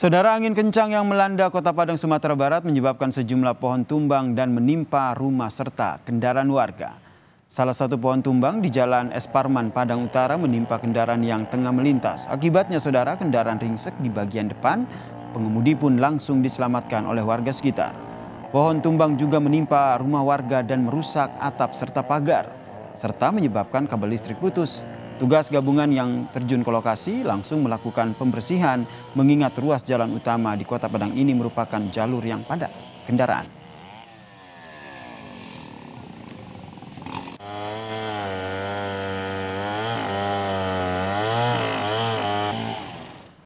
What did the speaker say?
Saudara angin kencang yang melanda kota Padang, Sumatera Barat menyebabkan sejumlah pohon tumbang dan menimpa rumah serta kendaraan warga. Salah satu pohon tumbang di jalan Esparman, Padang Utara menimpa kendaraan yang tengah melintas. Akibatnya saudara kendaraan ringsek di bagian depan, pengemudi pun langsung diselamatkan oleh warga sekitar. Pohon tumbang juga menimpa rumah warga dan merusak atap serta pagar, serta menyebabkan kabel listrik putus Tugas gabungan yang terjun ke lokasi langsung melakukan pembersihan mengingat ruas jalan utama di Kota Padang ini merupakan jalur yang padat kendaraan.